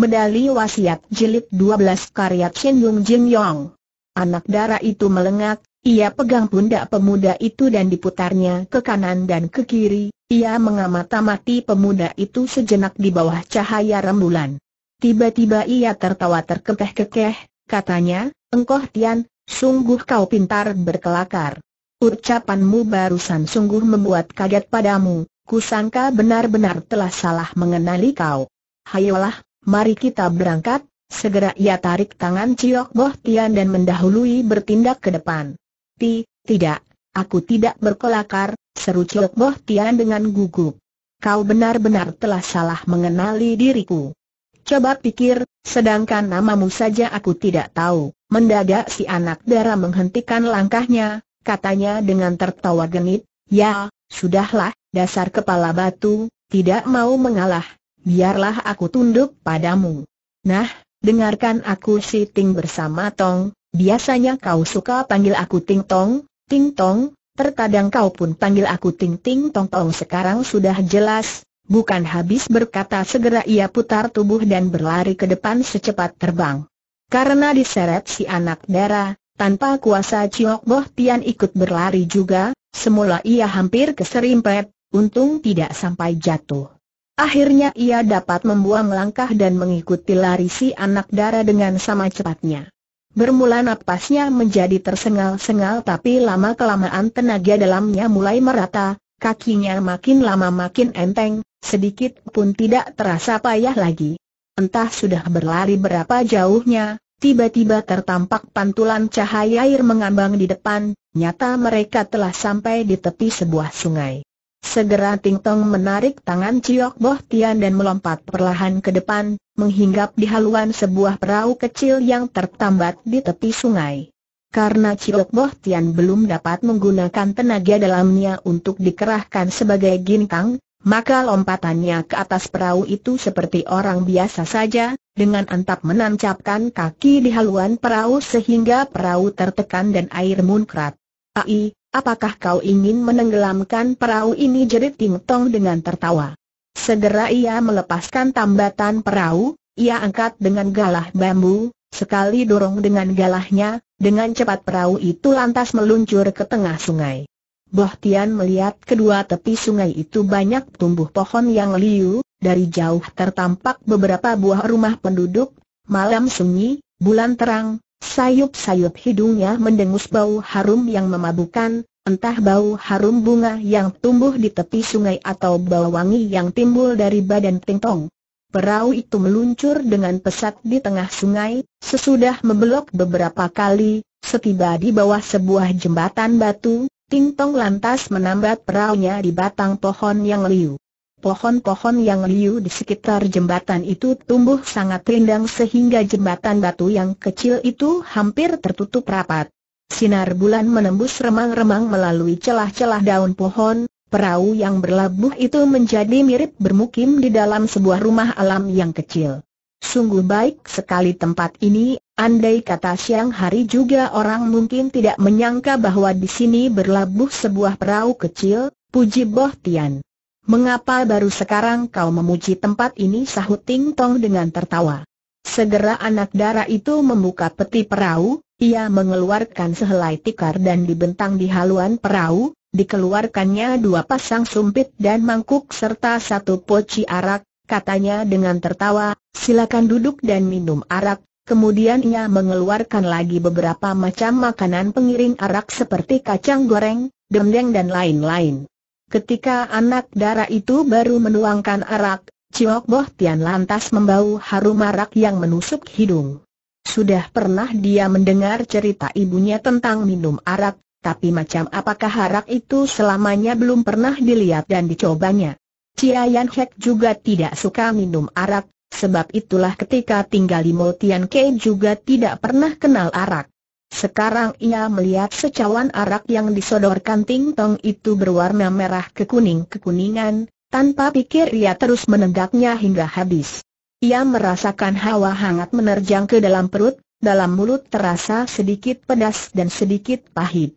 Medali Wasiat Jilid 12 karya Chen Yung Jin Yong. Anak dara itu melengak, ia pegang pundak pemuda itu dan diputarnya ke kanan dan ke kiri, ia mengamati-mati pemuda itu sejenak di bawah cahaya rembulan. Tiba-tiba ia tertawa terkekeh-kekeh, katanya, Engkoh Tian, sungguh kau pintar berkelakar. Ucapanmu barusan sungguh membuat kaget padamu, kusangka benar-benar telah salah mengenali kau. Hayolah, mari kita berangkat, segera ia tarik tangan Ciok Boh Tian dan mendahului bertindak ke depan. Ti, tidak, aku tidak berkelakar, seru Ciok Boh Tian dengan gugup. Kau benar-benar telah salah mengenali diriku. Coba pikir, sedangkan namamu saja aku tidak tahu. Mendadak si anak darah menghentikan langkahnya, katanya dengan tertawa genit, ya, sudahlah, dasar kepala batu, tidak mau mengalah, biarlah aku tunduk padamu. Nah, dengarkan aku si Ting bersama Tong, biasanya kau suka panggil aku Ting Tong, Ting Tong, terkadang kau pun panggil aku Ting Ting Tong Tong sekarang sudah jelas. Bukan habis berkata segera ia putar tubuh dan berlari ke depan secepat terbang. Karena diseret si anak dara, tanpa kuasa Ciok Boh Tian ikut berlari juga, semula ia hampir keserimpet, untung tidak sampai jatuh. Akhirnya ia dapat membuang langkah dan mengikuti lari si anak dara dengan sama cepatnya. Bermula napasnya menjadi tersengal-sengal tapi lama-kelamaan tenaga dalamnya mulai merata, kakinya makin lama makin enteng, sedikit pun tidak terasa payah lagi. Entah sudah berlari berapa jauhnya, Tiba-tiba tertampak pantulan cahaya air mengambang di depan, nyata mereka telah sampai di tepi sebuah sungai. Segera Ting Tong menarik tangan Ciok Boh Tian dan melompat perlahan ke depan, menghinggap di haluan sebuah perahu kecil yang tertambat di tepi sungai. Karena Ciok Boh Tian belum dapat menggunakan tenaga dalamnya untuk dikerahkan sebagai ginkang, maka lompatannya ke atas perahu itu seperti orang biasa saja, dengan antap menancapkan kaki di haluan perahu sehingga perahu tertekan dan air muncrat. Ai, Apakah kau ingin menenggelamkan perahu ini jerit Ting Tong dengan tertawa? Segera ia melepaskan tambatan perahu, ia angkat dengan galah bambu, sekali dorong dengan galahnya, dengan cepat perahu itu lantas meluncur ke tengah sungai. Boh Tian melihat kedua tepi sungai itu banyak tumbuh pohon yang liu, dari jauh tertampak beberapa buah rumah penduduk, malam sunyi, bulan terang, Sayup-sayup hidungnya mendengus bau harum yang memabukan, entah bau harum bunga yang tumbuh di tepi sungai atau bau wangi yang timbul dari badan Tingtong. Perahu itu meluncur dengan pesat di tengah sungai, sesudah membelok beberapa kali, setiba di bawah sebuah jembatan batu, Tong lantas menambat perahunya di batang pohon yang liu. Pohon-pohon yang liu di sekitar jembatan itu tumbuh sangat rindang sehingga jembatan batu yang kecil itu hampir tertutup rapat. Sinar bulan menembus remang-remang melalui celah-celah daun pohon, perahu yang berlabuh itu menjadi mirip bermukim di dalam sebuah rumah alam yang kecil. Sungguh baik sekali tempat ini, andai kata siang hari juga orang mungkin tidak menyangka bahwa di sini berlabuh sebuah perahu kecil, puji Boh Tian. Mengapa baru sekarang kau memuji tempat ini sahut Ting Tong dengan tertawa. Segera anak dara itu membuka peti perahu, ia mengeluarkan sehelai tikar dan dibentang di haluan perahu, dikeluarkannya dua pasang sumpit dan mangkuk serta satu poci arak, katanya dengan tertawa, silakan duduk dan minum arak, Kemudian ia mengeluarkan lagi beberapa macam makanan pengiring arak seperti kacang goreng, dendeng dan lain-lain. Ketika anak darah itu baru menuangkan arak, Ciok Boh Tian lantas membau harum arak yang menusuk hidung. Sudah pernah dia mendengar cerita ibunya tentang minum arak, tapi macam apakah arak itu selamanya belum pernah dilihat dan dicobanya. Cia Yan Hek juga tidak suka minum arak, sebab itulah ketika tinggal di Tian Ke juga tidak pernah kenal arak. Sekarang ia melihat secawan arak yang disodorkan Ting Tong itu berwarna merah kekuning-kekuningan, tanpa pikir ia terus menegaknya hingga habis. Ia merasakan hawa hangat menerjang ke dalam perut, dalam mulut terasa sedikit pedas dan sedikit pahit.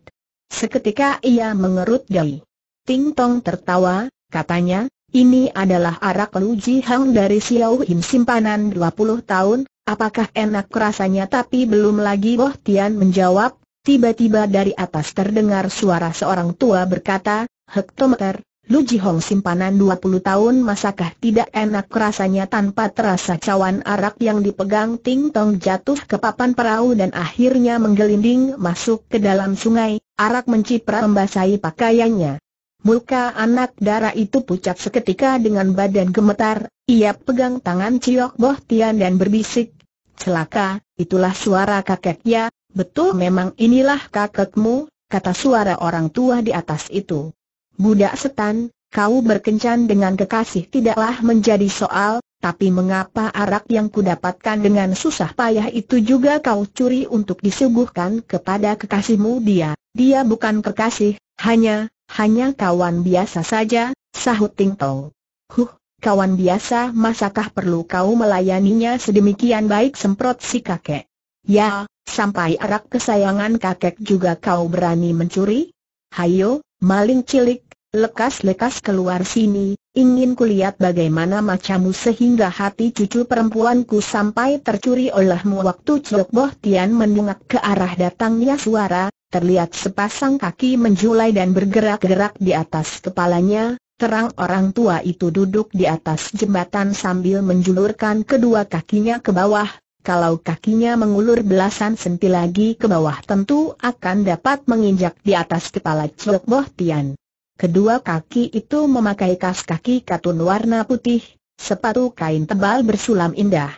Seketika ia mengerut dahi. Ting Tong tertawa, katanya, ini adalah arak Lu Ji Hang dari Xiao Him simpanan 20 tahun, Apakah enak rasanya tapi belum lagi Boh Tian menjawab, tiba-tiba dari atas terdengar suara seorang tua berkata, Hektometer, Lu Jihong simpanan 20 tahun masakah tidak enak rasanya tanpa terasa cawan arak yang dipegang Ting Tong jatuh ke papan perahu dan akhirnya menggelinding masuk ke dalam sungai, arak menciprat membasahi pakaiannya. Muka anak darah itu pucat seketika dengan badan gemetar, ia pegang tangan Ciok Boh Tian dan berbisik, Celaka, itulah suara kakek ya, betul memang inilah kakekmu, kata suara orang tua di atas itu. Budak setan, kau berkencan dengan kekasih tidaklah menjadi soal, tapi mengapa arak yang kudapatkan dengan susah payah itu juga kau curi untuk disuguhkan kepada kekasihmu dia? Dia bukan kekasih, hanya, hanya kawan biasa saja, sahut Ting Tong. Huh, kawan biasa masakah perlu kau melayaninya sedemikian baik semprot si kakek? Ya, sampai arak kesayangan kakek juga kau berani mencuri? Hayo, maling cilik, lekas-lekas keluar sini, ingin kulihat bagaimana macammu sehingga hati cucu perempuanku sampai tercuri olehmu waktu Cok Boh Tian mendungak ke arah datangnya suara, terlihat sepasang kaki menjulai dan bergerak-gerak di atas kepalanya, terang orang tua itu duduk di atas jembatan sambil menjulurkan kedua kakinya ke bawah, kalau kakinya mengulur belasan senti lagi ke bawah tentu akan dapat menginjak di atas kepala Cok Boh Tian. Kedua kaki itu memakai kas kaki katun warna putih, sepatu kain tebal bersulam indah.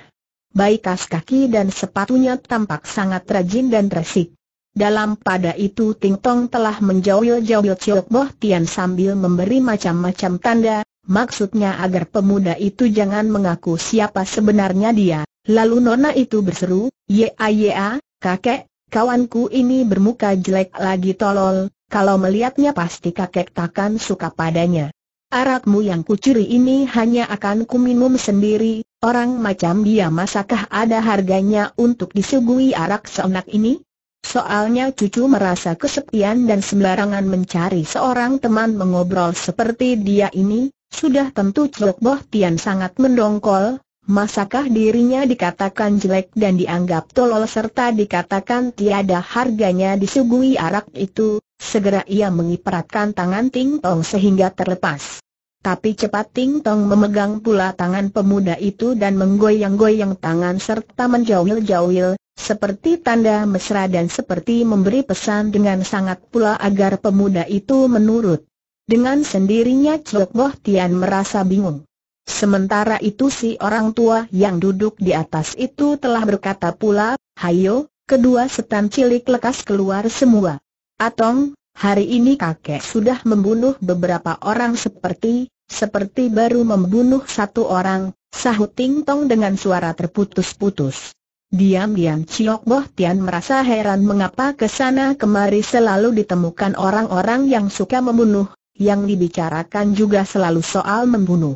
Baik kas kaki dan sepatunya tampak sangat rajin dan resik. Dalam pada itu Ting Tong telah menjawil-jawil Chiok Boh Tian sambil memberi macam-macam tanda, maksudnya agar pemuda itu jangan mengaku siapa sebenarnya dia. Lalu Nona itu berseru, Ye Aye A, kakek, kawanku ini bermuka jelek lagi tolol, kalau melihatnya pasti kakek takkan suka padanya. Arakmu yang kucuri ini hanya akan kuminum sendiri, orang macam dia masakah ada harganya untuk disuguhi arak seenak ini? Soalnya cucu merasa kesepian dan sembarangan mencari seorang teman mengobrol seperti dia ini, sudah tentu Cok Boh Tian sangat mendongkol, masakah dirinya dikatakan jelek dan dianggap tolol serta dikatakan tiada harganya disuguhi arak itu, segera ia mengiperatkan tangan Ting Tong sehingga terlepas. Tapi cepat Ting Tong memegang pula tangan pemuda itu dan menggoyang-goyang tangan serta menjauhil-jauhil, seperti tanda mesra dan seperti memberi pesan dengan sangat pula agar pemuda itu menurut. Dengan sendirinya Chok Boh Tian merasa bingung. Sementara itu si orang tua yang duduk di atas itu telah berkata pula, Hayo, kedua setan cilik lekas keluar semua. Atong, hari ini kakek sudah membunuh beberapa orang seperti, seperti baru membunuh satu orang, sahut Ting Tong dengan suara terputus-putus. Diam-diam Chiok Boh Tian merasa heran mengapa kesana kemari selalu ditemukan orang-orang yang suka membunuh, yang dibicarakan juga selalu soal membunuh.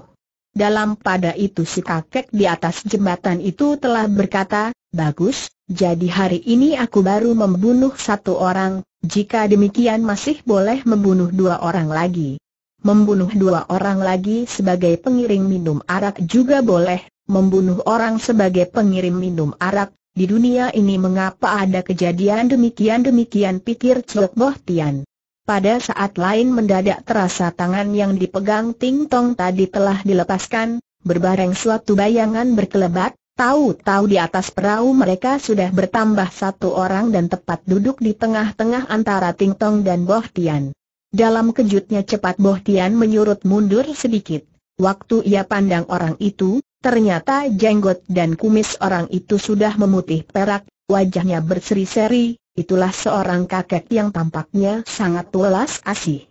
Dalam pada itu si kakek di atas jembatan itu telah berkata, Bagus, jadi hari ini aku baru membunuh satu orang, jika demikian masih boleh membunuh dua orang lagi. Membunuh dua orang lagi sebagai pengiring minum arak juga boleh, membunuh orang sebagai pengirim minum arak di dunia ini mengapa ada kejadian demikian-demikian pikir Chok Boh Tian. Pada saat lain mendadak terasa tangan yang dipegang Ting Tong tadi telah dilepaskan, berbareng suatu bayangan berkelebat, tahu-tahu di atas perahu mereka sudah bertambah satu orang dan tepat duduk di tengah-tengah antara Ting Tong dan Boh Tian. Dalam kejutnya cepat Boh Tian menyurut mundur sedikit. Waktu ia pandang orang itu, Ternyata jenggot dan kumis orang itu sudah memutih perak, wajahnya berseri-seri, itulah seorang kakek yang tampaknya sangat welas asih.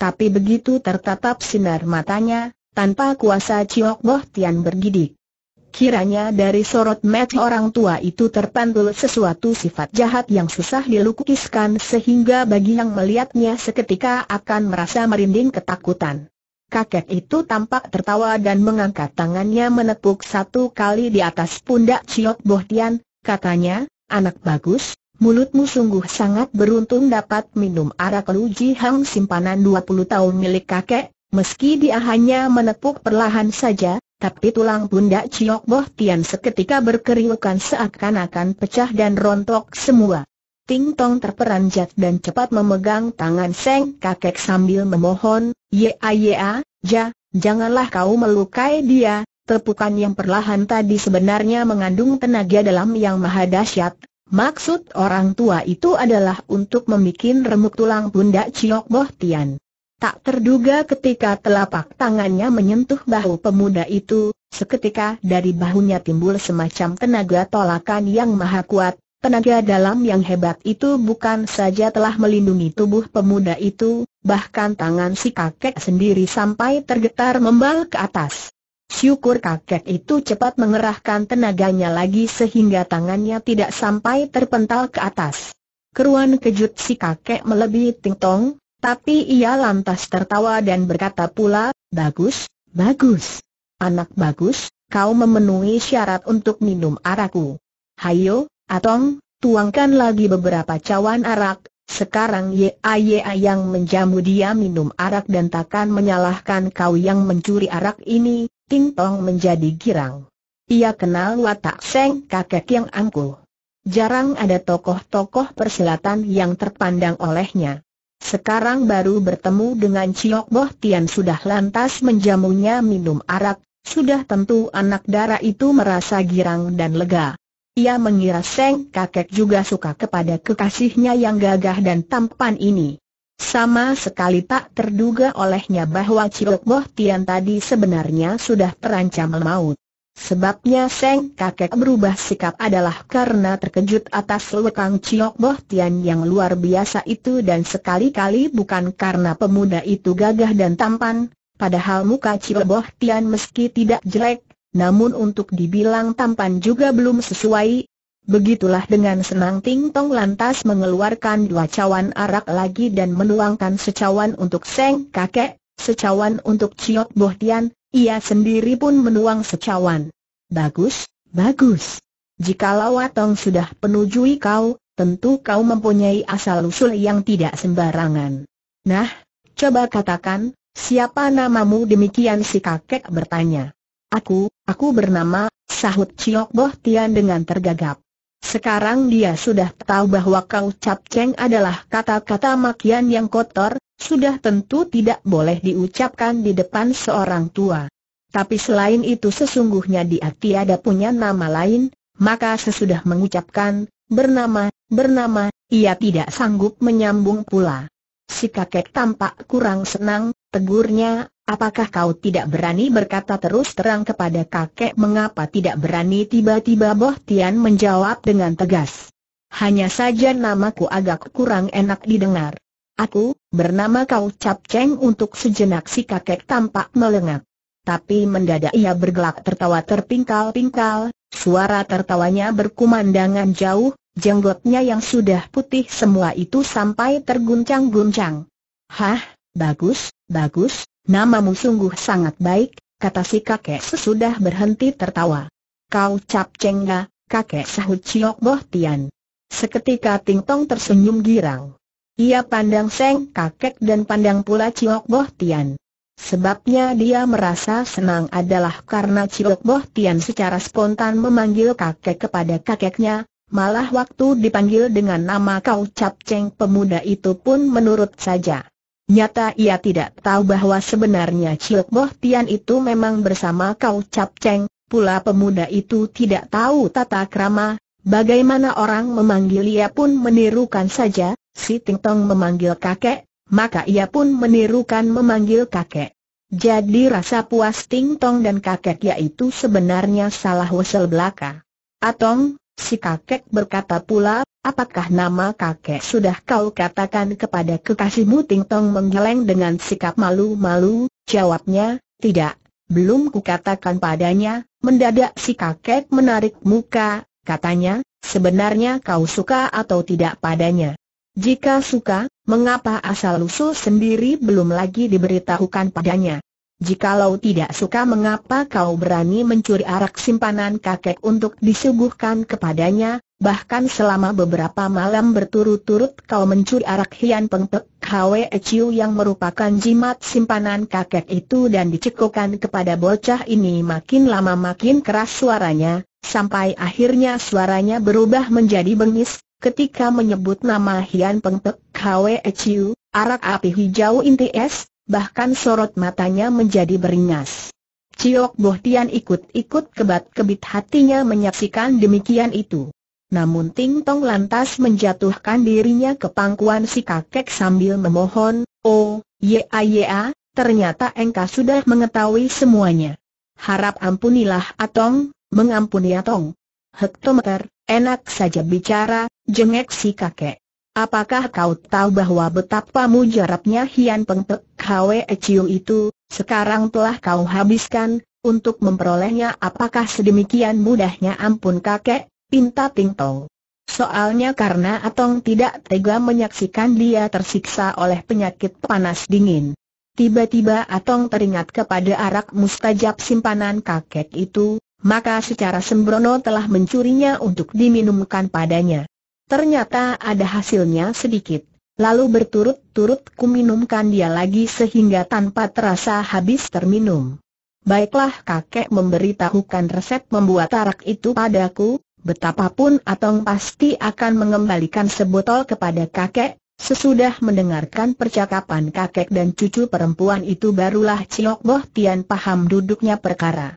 Tapi begitu tertatap sinar matanya, tanpa kuasa Ciok Boh Tian bergidik. Kiranya dari sorot mata orang tua itu terpantul sesuatu sifat jahat yang susah dilukiskan sehingga bagi yang melihatnya seketika akan merasa merinding ketakutan. Kakek itu tampak tertawa dan mengangkat tangannya menepuk satu kali di atas pundak Ciok Bohtian, katanya, anak bagus, mulutmu sungguh sangat beruntung dapat minum arak Luji Hang simpanan 20 tahun milik kakek, meski dia hanya menepuk perlahan saja, tapi tulang pundak Ciok Bohtian seketika berkeriukan seakan-akan pecah dan rontok semua. Ting Tong terperanjat dan cepat memegang tangan Seng kakek sambil memohon, Ya ya, ja, janganlah kau melukai dia, tepukan yang perlahan tadi sebenarnya mengandung tenaga dalam yang maha dahsyat. Maksud orang tua itu adalah untuk membuat remuk tulang bunda Ciok Boh Tian. Tak terduga ketika telapak tangannya menyentuh bahu pemuda itu, seketika dari bahunya timbul semacam tenaga tolakan yang maha kuat, Tenaga dalam yang hebat itu bukan saja telah melindungi tubuh pemuda itu, bahkan tangan si kakek sendiri sampai tergetar membal ke atas. Syukur kakek itu cepat mengerahkan tenaganya lagi sehingga tangannya tidak sampai terpental ke atas. Keruan kejut si kakek melebihi tong, tapi ia lantas tertawa dan berkata pula, Bagus, bagus. Anak bagus, kau memenuhi syarat untuk minum araku. Hayo, Atong, tuangkan lagi beberapa cawan arak, sekarang Ye YAYA yang menjamu dia minum arak dan takkan menyalahkan kau yang mencuri arak ini, Ting Tong menjadi girang. Ia kenal watak Seng kakek yang angkuh. Jarang ada tokoh-tokoh perselatan yang terpandang olehnya. Sekarang baru bertemu dengan Ciok Boh Tian sudah lantas menjamunya minum arak, sudah tentu anak darah itu merasa girang dan lega. Ia mengira Seng kakek juga suka kepada kekasihnya yang gagah dan tampan ini. Sama sekali tak terduga olehnya bahwa Ciok Boh Tian tadi sebenarnya sudah terancam maut. Sebabnya Seng kakek berubah sikap adalah karena terkejut atas lekang Ciok Boh Tian yang luar biasa itu dan sekali-kali bukan karena pemuda itu gagah dan tampan, padahal muka Ciok Boh Tian meski tidak jelek, namun untuk dibilang tampan juga belum sesuai. Begitulah dengan senang Ting Tong lantas mengeluarkan dua cawan arak lagi dan menuangkan secawan untuk Seng Kakek, secawan untuk ciot Boh Tian, ia sendiri pun menuang secawan. Bagus, bagus. Jikalau Watong sudah penujui kau, tentu kau mempunyai asal-usul yang tidak sembarangan. Nah, coba katakan, siapa namamu demikian si kakek bertanya. Aku, Aku bernama, sahut Chiok Boh Tian dengan tergagap. Sekarang dia sudah tahu bahwa kau cap ceng adalah kata-kata makian yang kotor, sudah tentu tidak boleh diucapkan di depan seorang tua. Tapi selain itu sesungguhnya dia tiada punya nama lain, maka sesudah mengucapkan, bernama, bernama, ia tidak sanggup menyambung pula. Si kakek tampak kurang senang, tegurnya, Apakah kau tidak berani berkata terus terang kepada kakek mengapa tidak berani tiba-tiba Boh Tian menjawab dengan tegas. Hanya saja namaku agak kurang enak didengar. Aku, bernama kau Cap Cheng untuk sejenak si kakek tampak melengak. Tapi mendadak ia bergelak tertawa terpingkal-pingkal, suara tertawanya berkumandangan jauh, jenggotnya yang sudah putih semua itu sampai terguncang-guncang. Hah, bagus, bagus, Namamu sungguh sangat baik, kata si kakek sesudah berhenti tertawa. Kau cap cengga, kakek sahut Chiok Boh Tian. Seketika Ting Tong tersenyum girang. Ia pandang Seng kakek dan pandang pula ciok Boh Tian. Sebabnya dia merasa senang adalah karena ciok Boh Tian secara spontan memanggil kakek kepada kakeknya, malah waktu dipanggil dengan nama kau Cap ceng pemuda itu pun menurut saja. Nyata ia tidak tahu bahwa sebenarnya cilok Boh Tian itu memang bersama Kau Cap Cheng, pula pemuda itu tidak tahu tata krama, bagaimana orang memanggil ia pun menirukan saja, si Ting Tong memanggil kakek, maka ia pun menirukan memanggil kakek. Jadi rasa puas Ting Tong dan kakek yaitu sebenarnya salah wesel belaka. Atong, si kakek berkata pula Apakah nama kakek sudah kau katakan kepada kekasihmu Ting Tong menggeleng dengan sikap malu-malu? Jawabnya, tidak, belum kukatakan padanya, mendadak si kakek menarik muka, katanya, sebenarnya kau suka atau tidak padanya? Jika suka, mengapa asal lusuh sendiri belum lagi diberitahukan padanya? Jikalau tidak suka mengapa kau berani mencuri arak simpanan kakek untuk disuguhkan kepadanya, Bahkan selama beberapa malam berturut-turut kau mencuri arak Hian Peng Pek Hwe Chiu yang merupakan jimat simpanan kakek itu dan dicekokan kepada bocah ini makin lama makin keras suaranya, sampai akhirnya suaranya berubah menjadi bengis, ketika menyebut nama Hian Peng Pek Hwe Chiu, arak api hijau inti es, bahkan sorot matanya menjadi beringas. Ciok Bohtian ikut-ikut kebat-kebit hatinya menyaksikan demikian itu. Namun Ting Tong lantas menjatuhkan dirinya ke pangkuan si kakek sambil memohon, Oh, ya ya, ternyata engkau sudah mengetahui semuanya. Harap ampunilah Atong, mengampuni Atong. Hektometer, enak saja bicara, jengek si kakek. Apakah kau tahu bahwa betapa mujarabnya Hian Peng Pek Hwe Ciu itu, sekarang telah kau habiskan, untuk memperolehnya apakah sedemikian mudahnya ampun kakek? pinta Ting Tong. Soalnya karena Atong tidak tega menyaksikan dia tersiksa oleh penyakit panas dingin. Tiba-tiba Atong teringat kepada arak mustajab simpanan kakek itu, maka secara sembrono telah mencurinya untuk diminumkan padanya. Ternyata ada hasilnya sedikit, lalu berturut-turut kuminumkan dia lagi sehingga tanpa terasa habis terminum. Baiklah kakek memberitahukan resep membuat arak itu padaku, Betapapun Atong pasti akan mengembalikan sebotol kepada kakek, sesudah mendengarkan percakapan kakek dan cucu perempuan itu barulah Ciok Boh Tian paham duduknya perkara.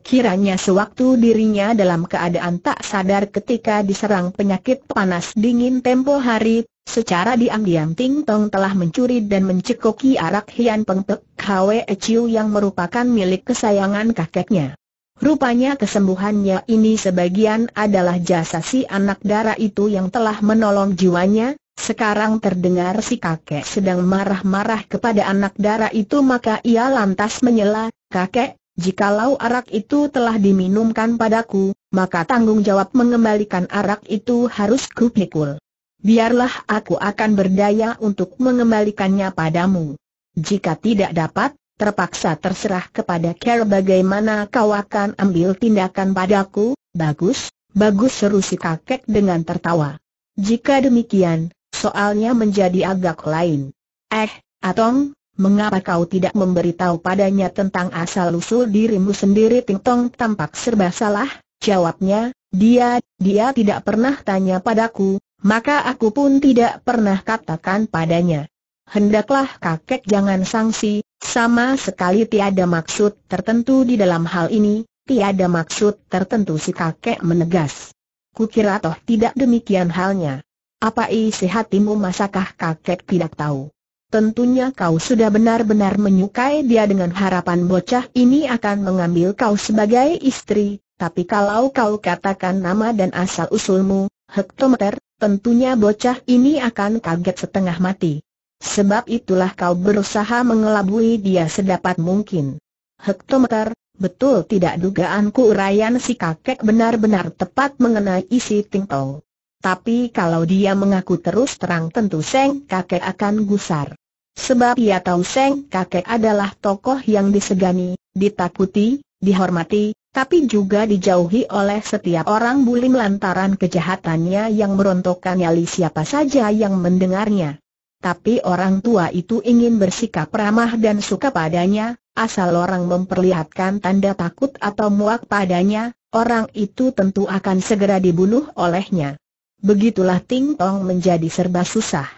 Kiranya sewaktu dirinya dalam keadaan tak sadar ketika diserang penyakit panas dingin tempo hari, secara diam-diam Ting Tong telah mencuri dan mencekoki arak Hian Peng Pek Hwe Chiu yang merupakan milik kesayangan kakeknya. Rupanya kesembuhannya ini sebagian adalah jasa si anak darah itu yang telah menolong jiwanya, sekarang terdengar si kakek sedang marah-marah kepada anak darah itu maka ia lantas menyela, kakek, jikalau arak itu telah diminumkan padaku, maka tanggung jawab mengembalikan arak itu harus kupikul. Biarlah aku akan berdaya untuk mengembalikannya padamu. Jika tidak dapat, terpaksa terserah kepada Ker bagaimana kau akan ambil tindakan padaku, bagus, bagus seru si kakek dengan tertawa. Jika demikian, soalnya menjadi agak lain. Eh, Atong, mengapa kau tidak memberitahu padanya tentang asal-usul dirimu sendiri Ting Tong tampak serba salah, jawabnya, dia, dia tidak pernah tanya padaku, maka aku pun tidak pernah katakan padanya. Hendaklah kakek jangan sangsi, sama sekali tiada maksud tertentu di dalam hal ini, tiada maksud tertentu si kakek menegas. Kukira toh tidak demikian halnya. Apa isi hatimu masakah kakek tidak tahu? Tentunya kau sudah benar-benar menyukai dia dengan harapan bocah ini akan mengambil kau sebagai istri, tapi kalau kau katakan nama dan asal-usulmu, hektometer, tentunya bocah ini akan kaget setengah mati. Sebab itulah kau berusaha mengelabui dia sedapat mungkin. Hektometer, betul tidak dugaanku urayan si kakek benar-benar tepat mengenai isi tingtong. Tapi kalau dia mengaku terus terang tentu Seng kakek akan gusar. Sebab ia tahu Seng kakek adalah tokoh yang disegani, ditakuti, dihormati, tapi juga dijauhi oleh setiap orang bulim lantaran kejahatannya yang merontokkan nyali siapa saja yang mendengarnya tapi orang tua itu ingin bersikap ramah dan suka padanya, asal orang memperlihatkan tanda takut atau muak padanya, orang itu tentu akan segera dibunuh olehnya. Begitulah Ting Tong menjadi serba susah.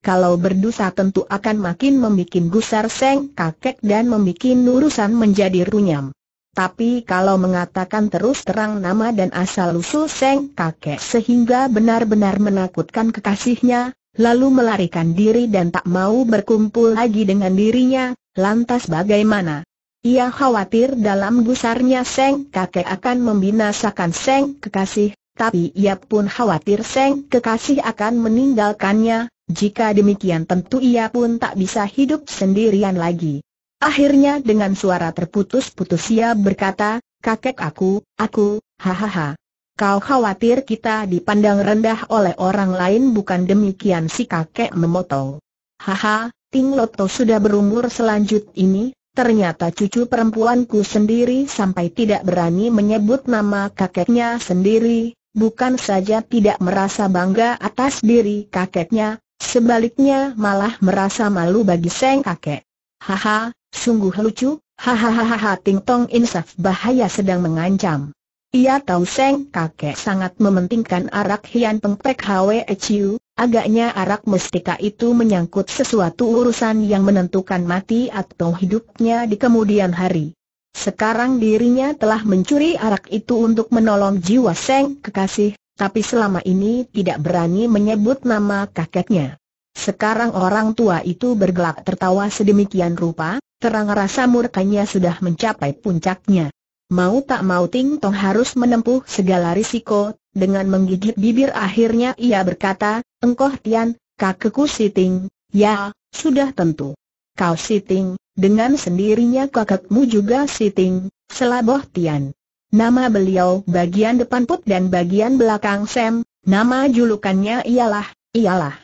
Kalau berdosa tentu akan makin membuat gusar seng kakek dan membuat nurusan menjadi runyam. Tapi kalau mengatakan terus terang nama dan asal-usul seng kakek sehingga benar-benar menakutkan kekasihnya, lalu melarikan diri dan tak mau berkumpul lagi dengan dirinya, lantas bagaimana? Ia khawatir dalam gusarnya Seng kakek akan membinasakan Seng kekasih, tapi ia pun khawatir Seng kekasih akan meninggalkannya, jika demikian tentu ia pun tak bisa hidup sendirian lagi. Akhirnya dengan suara terputus-putus ia berkata, kakek aku, aku, hahaha. Kau khawatir kita dipandang rendah oleh orang lain bukan demikian si kakek memotong. Haha, Ting Loto sudah berumur selanjut ini, ternyata cucu perempuanku sendiri sampai tidak berani menyebut nama kakeknya sendiri, bukan saja tidak merasa bangga atas diri kakeknya, sebaliknya malah merasa malu bagi seng kakek. Haha, sungguh lucu, hahaha Ting Tong Insaf bahaya sedang mengancam. Ia tahu Seng kakek sangat mementingkan arak Hian Peng Pek Hwe Chiu, agaknya arak mestika itu menyangkut sesuatu urusan yang menentukan mati atau hidupnya di kemudian hari. Sekarang dirinya telah mencuri arak itu untuk menolong jiwa Seng kekasih, tapi selama ini tidak berani menyebut nama kakeknya. Sekarang orang tua itu bergelak tertawa sedemikian rupa, terang rasa murkanya sudah mencapai puncaknya. Mau tak mau Ting Tong harus menempuh segala risiko, dengan menggigit bibir akhirnya ia berkata, Engkoh Tian, kakekku Siting, ya, sudah tentu. Kau Siting, dengan sendirinya kakekmu juga Siting, selaboh Tian. Nama beliau bagian depan Put dan bagian belakang Sam, nama julukannya ialah, ialah.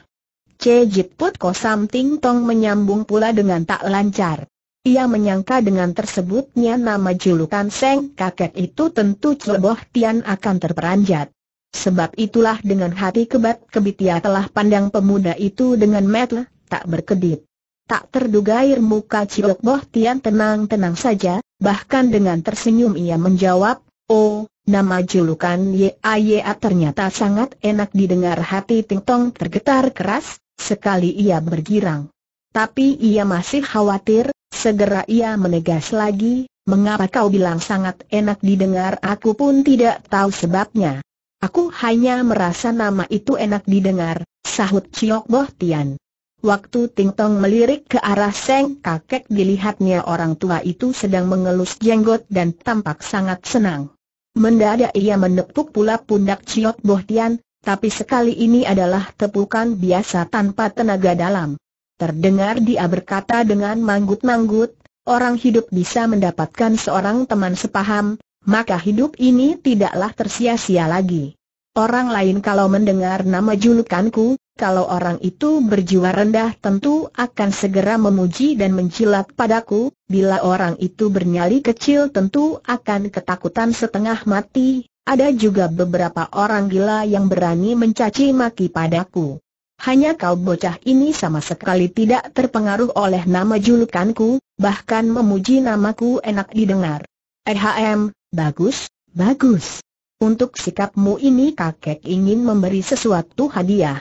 Cejit Put Kosam Ting Tong menyambung pula dengan tak lancar. Ia menyangka dengan tersebutnya nama julukan Seng Kakek itu tentu Ceboh Tian akan terperanjat. Sebab itulah dengan hati kebat kebit ia telah pandang pemuda itu dengan metel, tak berkedip. Tak terduga air muka Ciok Boh Tian tenang-tenang saja, bahkan dengan tersenyum ia menjawab, Oh, nama julukan YAYA ternyata sangat enak didengar hati Ting Tong tergetar keras, sekali ia bergirang. Tapi ia masih khawatir, Segera ia menegas lagi, mengapa kau bilang sangat enak didengar aku pun tidak tahu sebabnya. Aku hanya merasa nama itu enak didengar, sahut Ciok Boh Tian. Waktu Ting Tong melirik ke arah Seng kakek dilihatnya orang tua itu sedang mengelus jenggot dan tampak sangat senang. Mendadak ia menepuk pula pundak Ciok Boh Tian, tapi sekali ini adalah tepukan biasa tanpa tenaga dalam. Terdengar dia berkata dengan manggut-manggut, orang hidup bisa mendapatkan seorang teman sepaham, maka hidup ini tidaklah tersia-sia lagi. Orang lain kalau mendengar nama julukanku, kalau orang itu berjiwa rendah tentu akan segera memuji dan mencilat padaku, bila orang itu bernyali kecil tentu akan ketakutan setengah mati, ada juga beberapa orang gila yang berani mencaci maki padaku. Hanya kau bocah ini sama sekali tidak terpengaruh oleh nama julukanku, bahkan memuji namaku enak didengar. Ehm, bagus, bagus. Untuk sikapmu ini kakek ingin memberi sesuatu hadiah.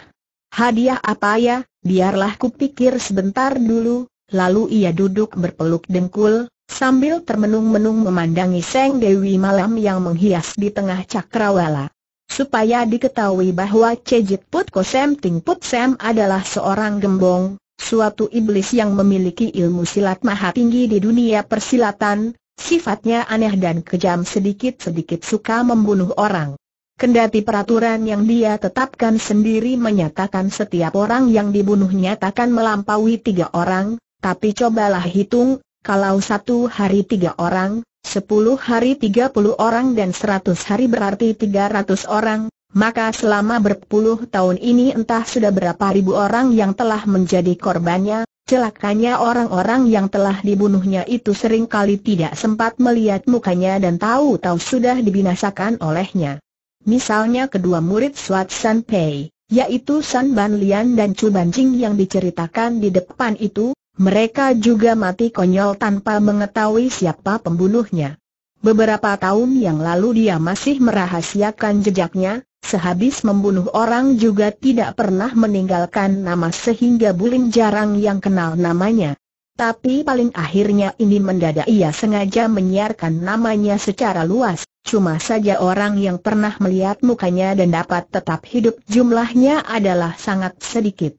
Hadiah apa ya, biarlah kupikir sebentar dulu, lalu ia duduk berpeluk dengkul, sambil termenung-menung memandangi Seng Dewi Malam yang menghias di tengah cakrawala supaya diketahui bahwa Cejit Put Kosem Ting Put Sem adalah seorang gembong, suatu iblis yang memiliki ilmu silat maha tinggi di dunia persilatan, sifatnya aneh dan kejam sedikit-sedikit suka membunuh orang. Kendati peraturan yang dia tetapkan sendiri menyatakan setiap orang yang dibunuhnya nyatakan melampaui tiga orang, tapi cobalah hitung, kalau satu hari tiga orang, 10 hari 30 orang dan 100 hari berarti 300 orang, maka selama berpuluh tahun ini entah sudah berapa ribu orang yang telah menjadi korbannya, celakanya orang-orang yang telah dibunuhnya itu seringkali tidak sempat melihat mukanya dan tahu-tahu sudah dibinasakan olehnya. Misalnya kedua murid Swat San Pei, yaitu San Ban Lian dan Chu Ban Jing yang diceritakan di depan itu, mereka juga mati konyol tanpa mengetahui siapa pembunuhnya. Beberapa tahun yang lalu dia masih merahasiakan jejaknya, sehabis membunuh orang juga tidak pernah meninggalkan nama sehingga Bulim jarang yang kenal namanya. Tapi paling akhirnya ini mendadak ia sengaja menyiarkan namanya secara luas, cuma saja orang yang pernah melihat mukanya dan dapat tetap hidup jumlahnya adalah sangat sedikit.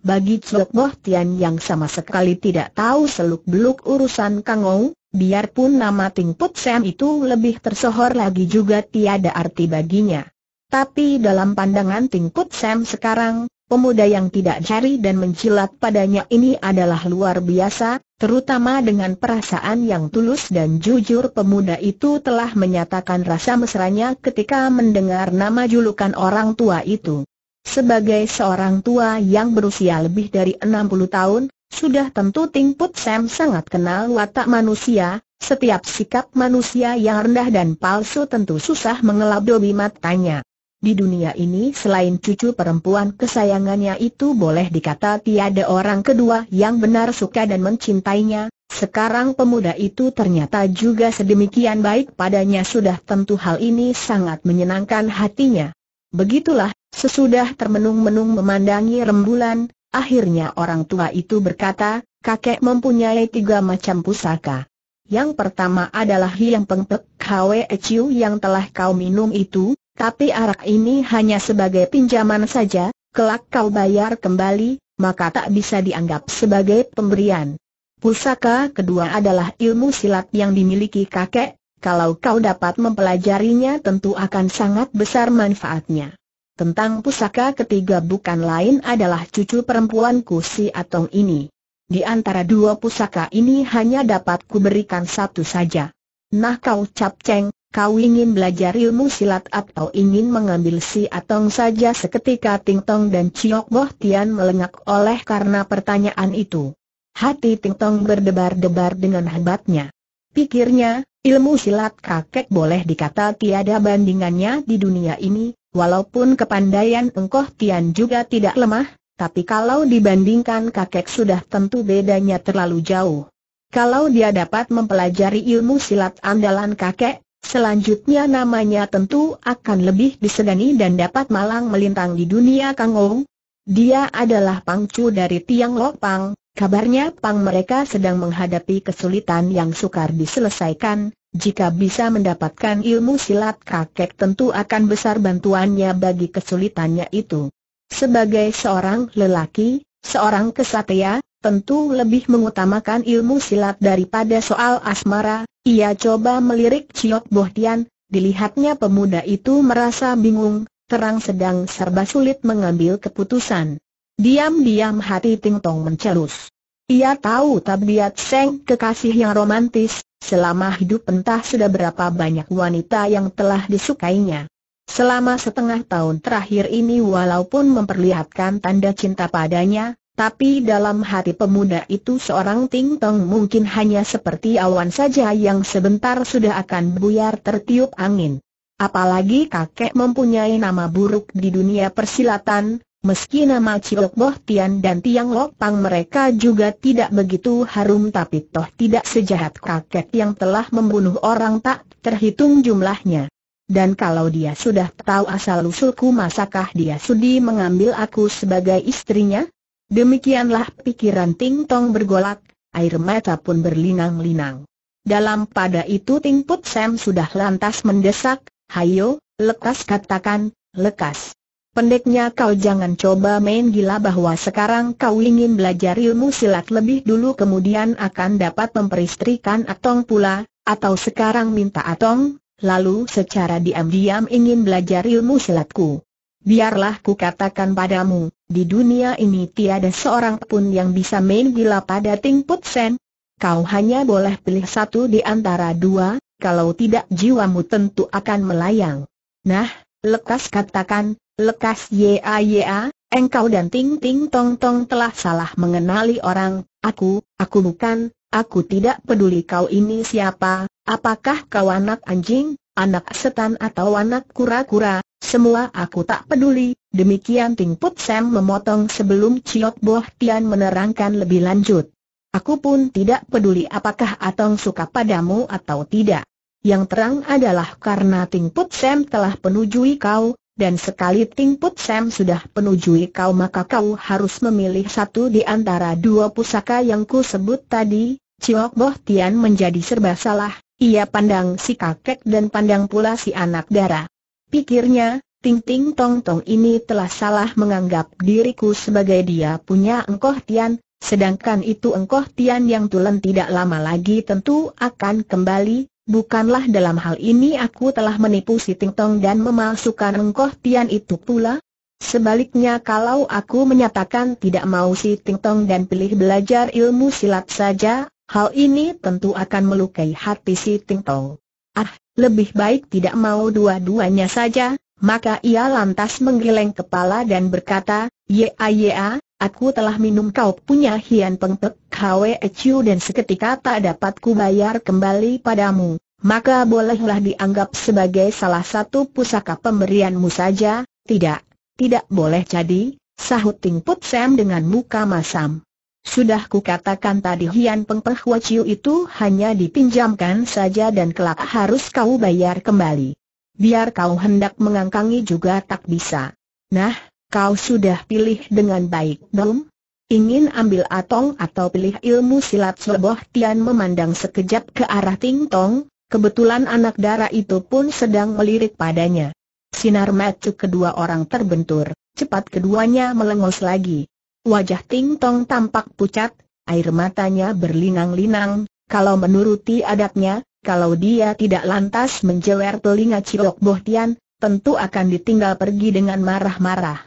Bagi Cuk Boh Tian yang sama sekali tidak tahu seluk-beluk urusan Kang Ong, biarpun nama Ting Put Sam itu lebih tersohor lagi juga tiada arti baginya. Tapi dalam pandangan Ting Put Sam sekarang, pemuda yang tidak jari dan mencilat padanya ini adalah luar biasa, terutama dengan perasaan yang tulus dan jujur pemuda itu telah menyatakan rasa mesranya ketika mendengar nama julukan orang tua itu. Sebagai seorang tua yang berusia lebih dari 60 tahun, sudah tentu Ting Put Sam sangat kenal watak manusia, setiap sikap manusia yang rendah dan palsu tentu susah mengelabui matanya. Di dunia ini selain cucu perempuan kesayangannya itu boleh dikata tiada orang kedua yang benar suka dan mencintainya, sekarang pemuda itu ternyata juga sedemikian baik padanya sudah tentu hal ini sangat menyenangkan hatinya. Begitulah Sesudah termenung-menung memandangi rembulan, akhirnya orang tua itu berkata, kakek mempunyai tiga macam pusaka. Yang pertama adalah Hiang Pengpek Kwe Chiu yang telah kau minum itu, tapi arak ini hanya sebagai pinjaman saja, kelak kau bayar kembali, maka tak bisa dianggap sebagai pemberian. Pusaka kedua adalah ilmu silat yang dimiliki kakek, kalau kau dapat mempelajarinya tentu akan sangat besar manfaatnya. Tentang pusaka ketiga bukan lain adalah cucu perempuanku si Atong ini. Di antara dua pusaka ini hanya dapat kuberikan satu saja. Nah kau capceng, kau ingin belajar ilmu silat atau ingin mengambil si Atong saja seketika Ting Tong dan Ciok Boh Tian melengak oleh karena pertanyaan itu. Hati Ting Tong berdebar-debar dengan hebatnya. Pikirnya, ilmu silat kakek boleh dikata tiada bandingannya di dunia ini, Walaupun kepandaian Engkoh Tian juga tidak lemah, tapi kalau dibandingkan kakek sudah tentu bedanya terlalu jauh. Kalau dia dapat mempelajari ilmu silat andalan kakek, selanjutnya namanya tentu akan lebih disegani dan dapat malang melintang di dunia Kangong. Dia adalah pangcu dari Tiang Lok Pang. kabarnya pang mereka sedang menghadapi kesulitan yang sukar diselesaikan, jika bisa mendapatkan ilmu silat kakek tentu akan besar bantuannya bagi kesulitannya itu. Sebagai seorang lelaki, seorang kesatria, tentu lebih mengutamakan ilmu silat daripada soal asmara, ia coba melirik Ciok Bohtian, dilihatnya pemuda itu merasa bingung, terang sedang serba sulit mengambil keputusan. Diam-diam hati Ting Tong mencelus. Ia tahu tabiat Seng kekasih yang romantis, selama hidup entah sudah berapa banyak wanita yang telah disukainya. Selama setengah tahun terakhir ini walaupun memperlihatkan tanda cinta padanya, tapi dalam hati pemuda itu seorang ting tong mungkin hanya seperti awan saja yang sebentar sudah akan buyar tertiup angin. Apalagi kakek mempunyai nama buruk di dunia persilatan, Meski nama Ciok Boh Tian dan Tiang Lok Pang mereka juga tidak begitu harum tapi toh tidak sejahat kakek yang telah membunuh orang tak terhitung jumlahnya. Dan kalau dia sudah tahu asal-usulku masakah dia sudi mengambil aku sebagai istrinya? Demikianlah pikiran Ting Tong bergolak, air mata pun berlinang-linang. Dalam pada itu Ting Put Sam sudah lantas mendesak, Hayo, lekas katakan, lekas. Pendeknya kau jangan coba main gila bahwa sekarang kau ingin belajar ilmu silat lebih dulu kemudian akan dapat memperistrikan Atong pula, atau sekarang minta Atong, lalu secara diam-diam ingin belajar ilmu silatku. Biarlah ku katakan padamu, di dunia ini tiada seorang pun yang bisa main gila pada Ting Put Sen. Kau hanya boleh pilih satu di antara dua, kalau tidak jiwamu tentu akan melayang. Nah, lekas katakan, Lekas ya ya, engkau dan Ting Ting Tong Tong telah salah mengenali orang, aku, aku bukan, aku tidak peduli kau ini siapa, apakah kau anak anjing, anak setan atau anak kura-kura, semua aku tak peduli, demikian Ting Put Sam memotong sebelum Ciok Boh Tian menerangkan lebih lanjut. Aku pun tidak peduli apakah Atong suka padamu atau tidak. Yang terang adalah karena Ting Put Sam telah penujui kau, dan sekali Tingput Sam sudah penujui kau maka kau harus memilih satu di antara dua pusaka yang ku sebut tadi, Ciok Boh Tian menjadi serba salah, ia pandang si kakek dan pandang pula si anak dara. Pikirnya, Ting Ting Tong Tong ini telah salah menganggap diriku sebagai dia punya engkoh Tian, sedangkan itu engkoh Tian yang tulen tidak lama lagi tentu akan kembali, Bukanlah dalam hal ini aku telah menipu si Ting Tong dan memalsukan engkoh tian itu pula? Sebaliknya kalau aku menyatakan tidak mau si Ting Tong dan pilih belajar ilmu silat saja, hal ini tentu akan melukai hati si Ting Tong. Ah, lebih baik tidak mau dua-duanya saja, maka ia lantas menggeleng kepala dan berkata, Ya ya, Aku telah minum kau punya Hian pengpek, Pek dan seketika tak dapat kubayar kembali padamu. Maka bolehlah dianggap sebagai salah satu pusaka pemberianmu saja, tidak, tidak boleh jadi, sahut Ting Put Sam dengan muka masam. Sudah kukatakan tadi Hian pengpeh Peng itu hanya dipinjamkan saja dan kelak harus kau bayar kembali. Biar kau hendak mengangkangi juga tak bisa. Nah, Kau sudah pilih dengan baik belum? Ingin ambil atong atau pilih ilmu silat Soboh Tian memandang sekejap ke arah Ting Tong, kebetulan anak dara itu pun sedang melirik padanya. Sinar macu kedua orang terbentur, cepat keduanya melengos lagi. Wajah Ting Tong tampak pucat, air matanya berlinang-linang, kalau menuruti adatnya, kalau dia tidak lantas menjewer telinga Cilok Tian, tentu akan ditinggal pergi dengan marah-marah.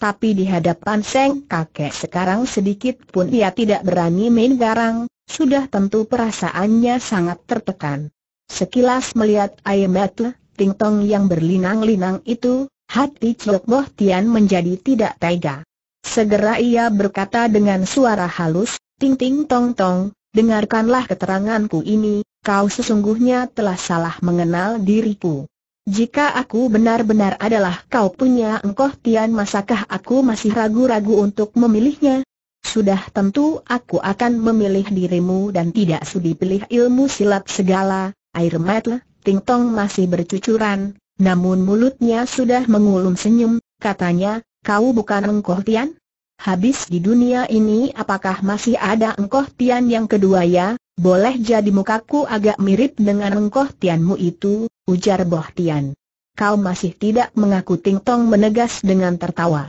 Tapi di hadapan Seng kakek sekarang sedikit pun ia tidak berani main garang, sudah tentu perasaannya sangat tertekan. Sekilas melihat ayam batu, tong yang berlinang-linang itu, hati Chok Boh Tian menjadi tidak tega. Segera ia berkata dengan suara halus, Ting Ting Tong Tong, dengarkanlah keteranganku ini, kau sesungguhnya telah salah mengenal diriku. Jika aku benar-benar adalah kau punya engkoh tian masakah aku masih ragu-ragu untuk memilihnya? Sudah tentu aku akan memilih dirimu dan tidak sudi pilih ilmu silat segala, air mata, ting tong masih bercucuran, namun mulutnya sudah mengulum senyum, katanya, kau bukan engkoh tian? Habis di dunia ini apakah masih ada engkoh tian yang kedua ya? Boleh jadi mukaku agak mirip dengan engkoh tianmu itu, ujar Bohtian. Kau masih tidak mengaku Ting Tong menegas dengan tertawa.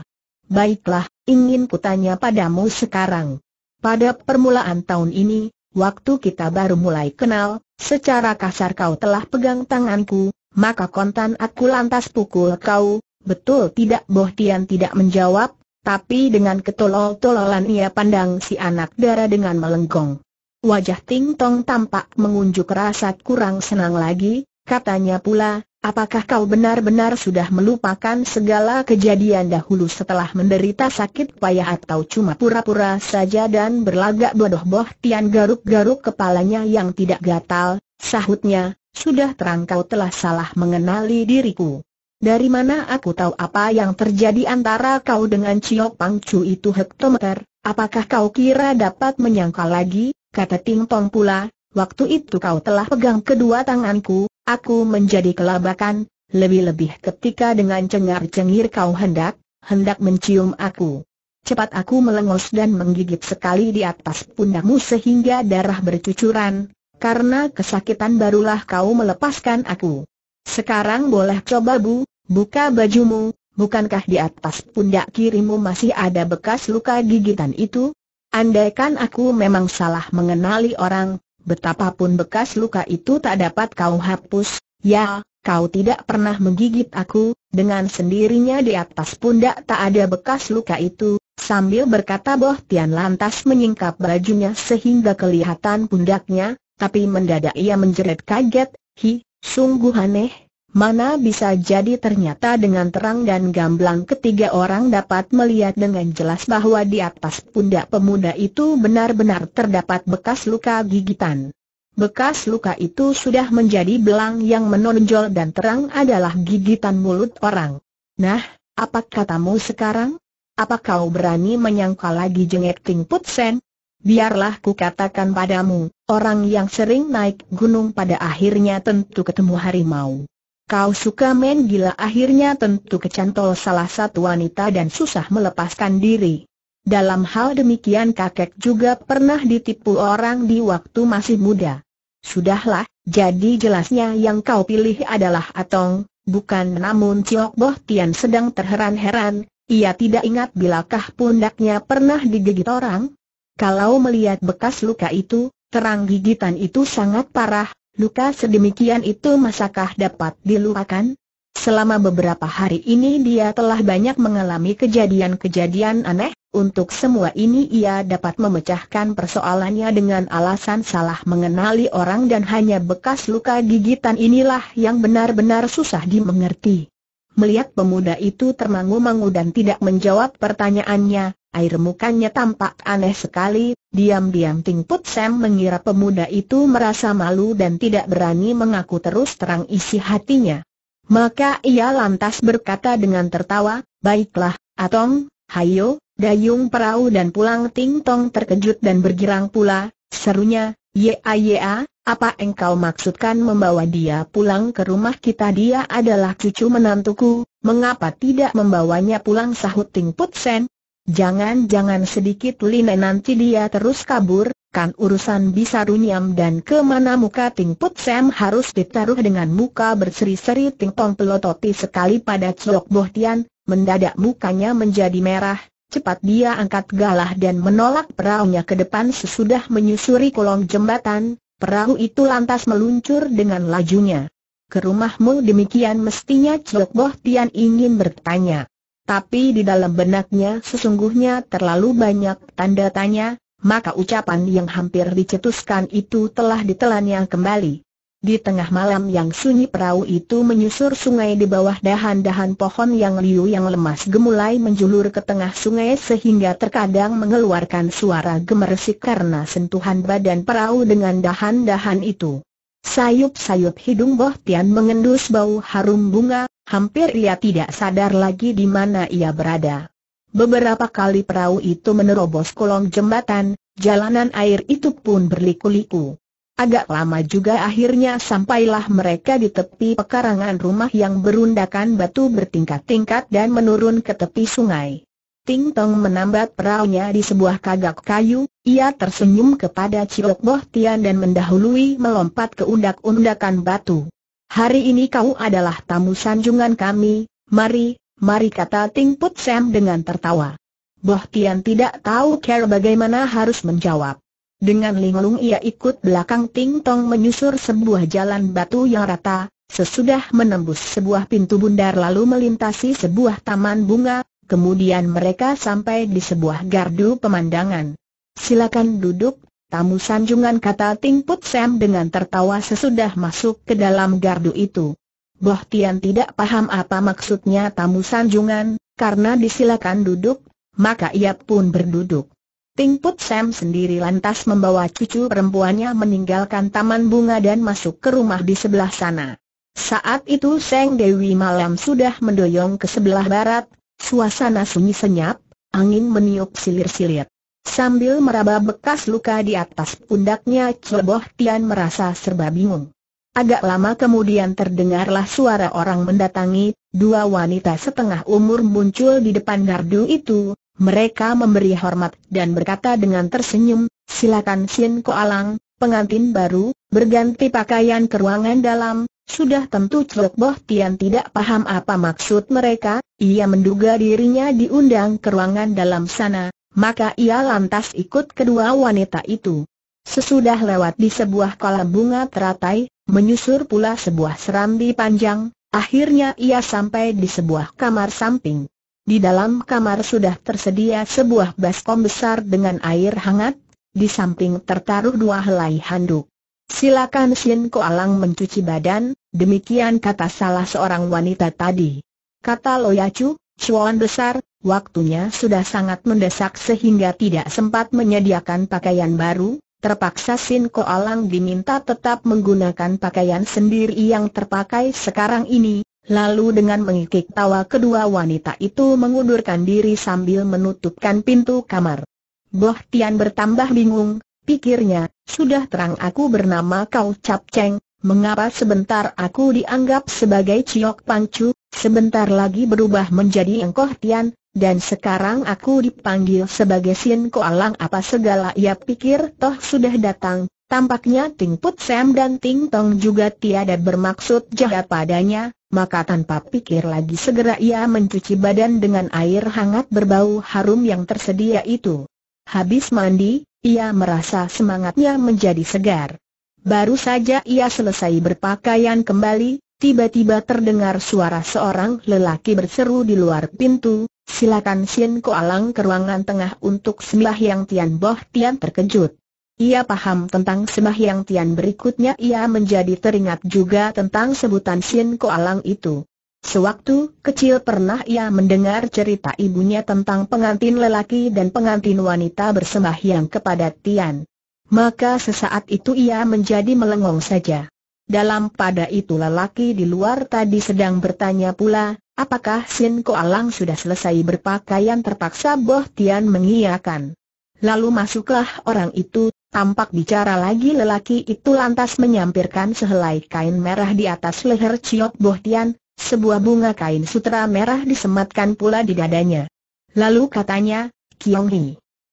Baiklah, ingin kutanya padamu sekarang. Pada permulaan tahun ini, waktu kita baru mulai kenal, secara kasar kau telah pegang tanganku, maka kontan aku lantas pukul kau, betul tidak Bohtian tidak menjawab, tapi dengan ketolol-tololan ia pandang si anak dara dengan melengkong. Wajah Ting Tong tampak mengunjuk rasa kurang senang lagi, Katanya pula, apakah kau benar-benar sudah melupakan segala kejadian dahulu setelah menderita sakit payah atau cuma pura-pura saja dan berlagak bodoh-boh Tian garuk-garuk kepalanya yang tidak gatal, sahutnya, sudah terang kau telah salah mengenali diriku. Dari mana aku tahu apa yang terjadi antara kau dengan Ciok Pang Chu itu hektometer, apakah kau kira dapat menyangkal lagi, kata Ting Tong pula, Waktu itu kau telah pegang kedua tanganku, Aku menjadi kelabakan, lebih-lebih ketika dengan cengar-cengir kau hendak, hendak mencium aku. Cepat aku melengos dan menggigit sekali di atas pundakmu sehingga darah bercucuran, karena kesakitan barulah kau melepaskan aku. Sekarang boleh coba bu, buka bajumu, bukankah di atas pundak kirimu masih ada bekas luka gigitan itu? Andaikan aku memang salah mengenali orang, Betapapun bekas luka itu tak dapat kau hapus, ya, kau tidak pernah menggigit aku, dengan sendirinya di atas pundak tak ada bekas luka itu, sambil berkata Boh Tian lantas menyingkap bajunya sehingga kelihatan pundaknya, tapi mendadak ia menjerit kaget, hi, sungguh aneh, Mana bisa jadi ternyata dengan terang dan gamblang ketiga orang dapat melihat dengan jelas bahwa di atas pundak pemuda itu benar-benar terdapat bekas luka gigitan. Bekas luka itu sudah menjadi belang yang menonjol dan terang adalah gigitan mulut orang. Nah, apa katamu sekarang? Apa kau berani menyangkal lagi jengek Ting Put Sen? Biarlah ku katakan padamu, orang yang sering naik gunung pada akhirnya tentu ketemu harimau. Kau suka main gila akhirnya tentu kecantol salah satu wanita dan susah melepaskan diri. Dalam hal demikian kakek juga pernah ditipu orang di waktu masih muda. Sudahlah, jadi jelasnya yang kau pilih adalah Atong, bukan namun Ciok Boh Tian sedang terheran-heran, ia tidak ingat bilakah pundaknya pernah digigit orang. Kalau melihat bekas luka itu, terang gigitan itu sangat parah, Luka sedemikian itu masakah dapat dilupakan? Selama beberapa hari ini dia telah banyak mengalami kejadian-kejadian aneh, untuk semua ini ia dapat memecahkan persoalannya dengan alasan salah mengenali orang dan hanya bekas luka gigitan inilah yang benar-benar susah dimengerti. Melihat pemuda itu termangu-mangu dan tidak menjawab pertanyaannya, Air mukanya tampak aneh sekali, diam-diam Ting Put Sam mengira pemuda itu merasa malu dan tidak berani mengaku terus terang isi hatinya. Maka ia lantas berkata dengan tertawa, baiklah, Atong, hayo, dayung perahu dan pulang Ting Tong terkejut dan bergirang pula, serunya, ya ya, apa engkau maksudkan membawa dia pulang ke rumah kita dia adalah cucu menantuku, mengapa tidak membawanya pulang sahut Ting Put Sen, Jangan-jangan sedikit Lina nanti dia terus kabur, kan urusan bisa runyam dan kemana muka Ting Put Sam harus ditaruh dengan muka berseri-seri Ting Tong pelototi sekali pada Cok Boh Tian, mendadak mukanya menjadi merah, cepat dia angkat galah dan menolak peraunya ke depan sesudah menyusuri kolong jembatan, perahu itu lantas meluncur dengan lajunya. Ke rumahmu demikian mestinya Cok Boh Tian ingin bertanya tapi di dalam benaknya sesungguhnya terlalu banyak tanda tanya, maka ucapan yang hampir dicetuskan itu telah ditelannya kembali. Di tengah malam yang sunyi perahu itu menyusur sungai di bawah dahan-dahan pohon yang liu yang lemas gemulai menjulur ke tengah sungai sehingga terkadang mengeluarkan suara gemersik karena sentuhan badan perahu dengan dahan-dahan itu. Sayup-sayup hidung Boh Tian mengendus bau harum bunga, Hampir ia tidak sadar lagi di mana ia berada. Beberapa kali perahu itu menerobos kolong jembatan, jalanan air itu pun berliku-liku. Agak lama juga akhirnya sampailah mereka di tepi pekarangan rumah yang berundakan batu bertingkat-tingkat dan menurun ke tepi sungai. Ting Tong menambat peraunya di sebuah kagak kayu, ia tersenyum kepada Ciok Boh Tian dan mendahului melompat ke undak-undakan batu. Hari ini kau adalah tamu sanjungan kami, mari, mari kata Ting Put Sam dengan tertawa. Boh Tian tidak tahu care bagaimana harus menjawab. Dengan linglung ia ikut belakang Ting Tong menyusur sebuah jalan batu yang rata, sesudah menembus sebuah pintu bundar lalu melintasi sebuah taman bunga, kemudian mereka sampai di sebuah gardu pemandangan. Silakan duduk, tamu sanjungan kata Ting Put Sam dengan tertawa sesudah masuk ke dalam gardu itu. Boh Tian tidak paham apa maksudnya tamu sanjungan, karena disilakan duduk, maka ia pun berduduk. Ting Put Sam sendiri lantas membawa cucu perempuannya meninggalkan taman bunga dan masuk ke rumah di sebelah sana. Saat itu Seng Dewi malam sudah mendoyong ke sebelah barat, suasana sunyi senyap, angin meniup silir-silir. Sambil meraba bekas luka di atas pundaknya Ceboh Tian merasa serba bingung. Agak lama kemudian terdengarlah suara orang mendatangi, dua wanita setengah umur muncul di depan gardu itu, mereka memberi hormat dan berkata dengan tersenyum, silakan Sin Koalang, pengantin baru, berganti pakaian ke ruangan dalam, sudah tentu Ceboh Tian tidak paham apa maksud mereka, ia menduga dirinya diundang ke ruangan dalam sana, maka ia lantas ikut kedua wanita itu. Sesudah lewat di sebuah kolam bunga teratai, menyusur pula sebuah serambi panjang, akhirnya ia sampai di sebuah kamar samping. Di dalam kamar sudah tersedia sebuah baskom besar dengan air hangat, di samping tertaruh dua helai handuk. Silakan Sien Alang mencuci badan, demikian kata salah seorang wanita tadi. Kata Loyacu, Chuan besar, waktunya sudah sangat mendesak sehingga tidak sempat menyediakan pakaian baru, terpaksa Sin Ko Alang diminta tetap menggunakan pakaian sendiri yang terpakai sekarang ini, lalu dengan mengikik tawa kedua wanita itu mengundurkan diri sambil menutupkan pintu kamar. Boh Tian bertambah bingung, pikirnya, sudah terang aku bernama Kau Cap Cheng, mengapa sebentar aku dianggap sebagai Ciok Pangcu, sebentar lagi berubah menjadi Engkoh Tian, dan sekarang aku dipanggil sebagai Sin Koalang apa segala ia pikir toh sudah datang, tampaknya Ting Put Sam dan Ting Tong juga tiada bermaksud jahat padanya, maka tanpa pikir lagi segera ia mencuci badan dengan air hangat berbau harum yang tersedia itu. Habis mandi, ia merasa semangatnya menjadi segar. Baru saja ia selesai berpakaian kembali, Tiba-tiba terdengar suara seorang lelaki berseru di luar pintu, Silakan Ko Alang ke ruangan tengah untuk sembahyang Tian Boh Tian terkejut. Ia paham tentang sembahyang Tian berikutnya ia menjadi teringat juga tentang sebutan Ko Alang itu. Sewaktu kecil pernah ia mendengar cerita ibunya tentang pengantin lelaki dan pengantin wanita bersembahyang kepada Tian. Maka sesaat itu ia menjadi melengong saja. Dalam pada itu lelaki di luar tadi sedang bertanya pula, apakah Sin Ko Alang sudah selesai berpakaian terpaksa Boh Tian mengiyakan. Lalu masuklah orang itu, tampak bicara lagi lelaki itu lantas menyampirkan sehelai kain merah di atas leher Ciok Boh Tian, sebuah bunga kain sutra merah disematkan pula di dadanya. Lalu katanya, Kiong Hi.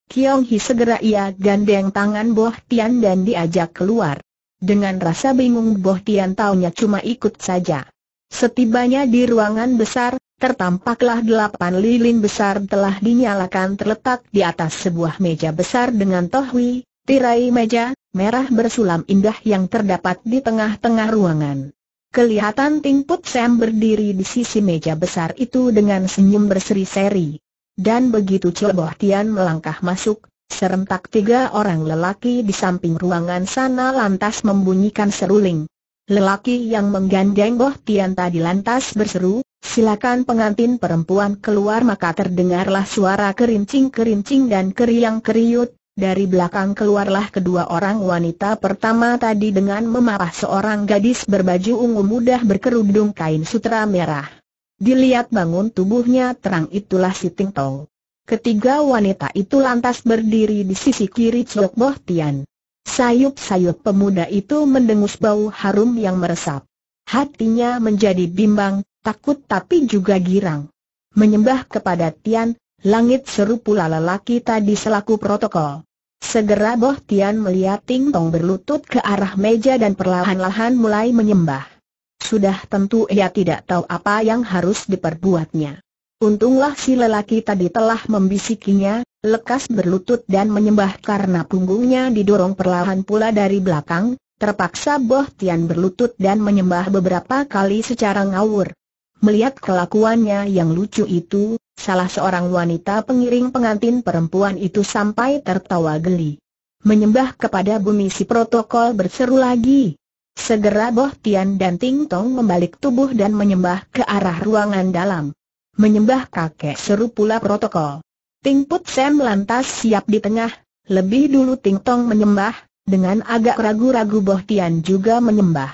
Kiong Hi segera ia gandeng tangan Boh Tian dan diajak keluar. Dengan rasa bingung Boh Tian taunya cuma ikut saja. Setibanya di ruangan besar, tertampaklah delapan lilin besar telah dinyalakan terletak di atas sebuah meja besar dengan tohwi, tirai meja, merah bersulam indah yang terdapat di tengah-tengah ruangan. Kelihatan Ting Put Sam berdiri di sisi meja besar itu dengan senyum berseri-seri. Dan begitu Boh Tian melangkah masuk, Serentak tiga orang lelaki di samping ruangan sana lantas membunyikan seruling. Lelaki yang menggandeng Boh Tian tadi lantas berseru, silakan pengantin perempuan keluar maka terdengarlah suara kerincing-kerincing dan keriang-keriut, dari belakang keluarlah kedua orang wanita pertama tadi dengan memarah seorang gadis berbaju ungu mudah berkerudung kain sutra merah. Dilihat bangun tubuhnya terang itulah si Ting Tong. Ketiga wanita itu lantas berdiri di sisi kiri Chok Boh Tian. Sayup-sayup pemuda itu mendengus bau harum yang meresap. Hatinya menjadi bimbang, takut tapi juga girang. Menyembah kepada Tian, langit seru pula lelaki tadi selaku protokol. Segera Boh Tian melihat Ting Tong berlutut ke arah meja dan perlahan-lahan mulai menyembah. Sudah tentu ia tidak tahu apa yang harus diperbuatnya. Untunglah si lelaki tadi telah membisikinya, lekas berlutut dan menyembah karena punggungnya didorong perlahan pula dari belakang, terpaksa Boh Tian berlutut dan menyembah beberapa kali secara ngawur. Melihat kelakuannya yang lucu itu, salah seorang wanita pengiring pengantin perempuan itu sampai tertawa geli. Menyembah kepada bumi si protokol berseru lagi. Segera Boh Tian dan Ting Tong membalik tubuh dan menyembah ke arah ruangan dalam menyembah kakek seru pula protokol. Ting Put Sam lantas siap di tengah, lebih dulu Ting Tong menyembah, dengan agak ragu-ragu Boh Tian juga menyembah.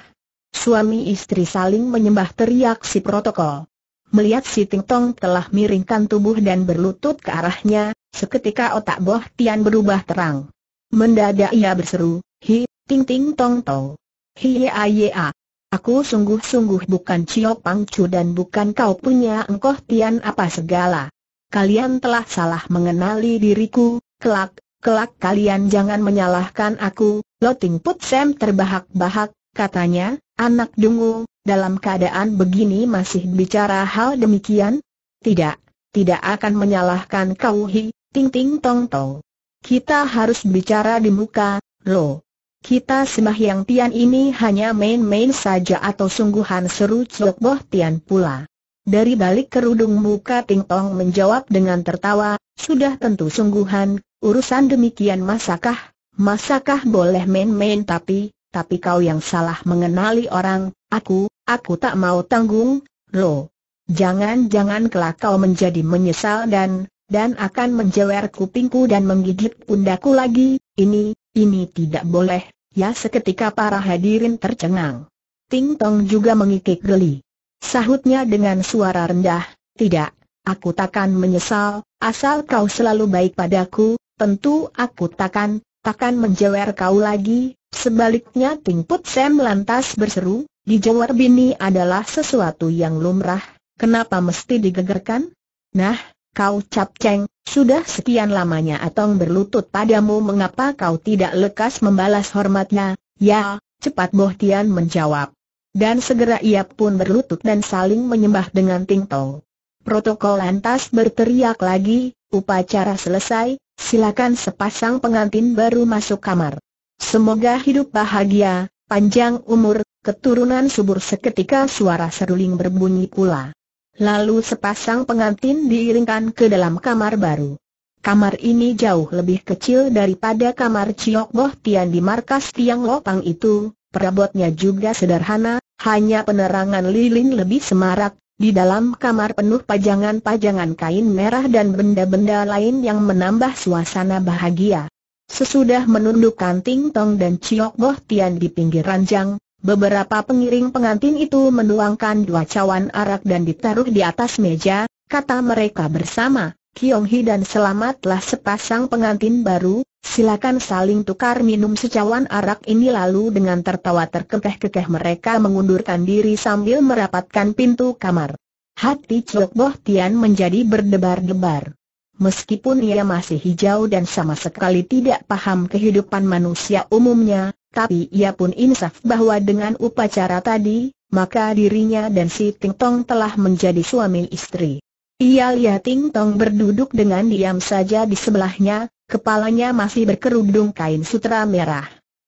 Suami istri saling menyembah teriak si protokol. Melihat si Ting Tong telah miringkan tubuh dan berlutut ke arahnya, seketika otak Boh Tian berubah terang. Mendadak ia berseru, Hi, Ting Ting Tong Tong. Hi ya ya, Aku sungguh-sungguh bukan Cio Pangcu dan bukan kau punya engkoh tian apa segala. Kalian telah salah mengenali diriku, kelak, kelak kalian jangan menyalahkan aku, Loting Put Sam terbahak-bahak, katanya, anak dungu, dalam keadaan begini masih bicara hal demikian? Tidak, tidak akan menyalahkan kau hi, ting ting tong tong. Kita harus bicara di muka, lo. Kita semah yang Tian ini hanya main-main saja atau sungguhan seru Cok Boh Tian pula. Dari balik kerudung muka Ting Tong menjawab dengan tertawa, sudah tentu sungguhan, urusan demikian masakah, masakah boleh main-main tapi, tapi kau yang salah mengenali orang, aku, aku tak mau tanggung, lo. Jangan-jangan kelak kau menjadi menyesal dan, dan akan menjewer kupingku dan menggigit pundaku lagi, ini, ini tidak boleh, Ya seketika para hadirin tercengang. Ting Tong juga mengikik geli. Sahutnya dengan suara rendah, tidak, aku takkan menyesal, asal kau selalu baik padaku, tentu aku takkan, takkan menjewer kau lagi. Sebaliknya Ting Put Sam lantas berseru, di Jawar bini adalah sesuatu yang lumrah, kenapa mesti digegerkan? Nah, Kau capceng, sudah sekian lamanya Atong berlutut padamu mengapa kau tidak lekas membalas hormatnya? Ya, cepat Boh Tian menjawab. Dan segera ia pun berlutut dan saling menyembah dengan Tong. Protokol lantas berteriak lagi, upacara selesai, silakan sepasang pengantin baru masuk kamar. Semoga hidup bahagia, panjang umur, keturunan subur seketika suara seruling berbunyi pula. Lalu sepasang pengantin diiringkan ke dalam kamar baru. Kamar ini jauh lebih kecil daripada kamar Ciok Boh Tian di markas Tiang Lopang itu, perabotnya juga sederhana, hanya penerangan lilin lebih semarak, di dalam kamar penuh pajangan-pajangan kain merah dan benda-benda lain yang menambah suasana bahagia. Sesudah menundukkan Ting Tong dan Ciok Boh Tian di pinggir ranjang, Beberapa pengiring pengantin itu menuangkan dua cawan arak dan ditaruh di atas meja, kata mereka bersama, Kiong Hi dan selamatlah sepasang pengantin baru, silakan saling tukar minum secawan arak ini lalu dengan tertawa terkekeh-kekeh mereka mengundurkan diri sambil merapatkan pintu kamar. Hati Chok Boh Tian menjadi berdebar-debar. Meskipun ia masih hijau dan sama sekali tidak paham kehidupan manusia umumnya, tapi ia pun insaf bahwa dengan upacara tadi, maka dirinya dan si Ting Tong telah menjadi suami istri. Ia lihat Ting Tong berduduk dengan diam saja di sebelahnya, kepalanya masih berkerudung kain sutra merah.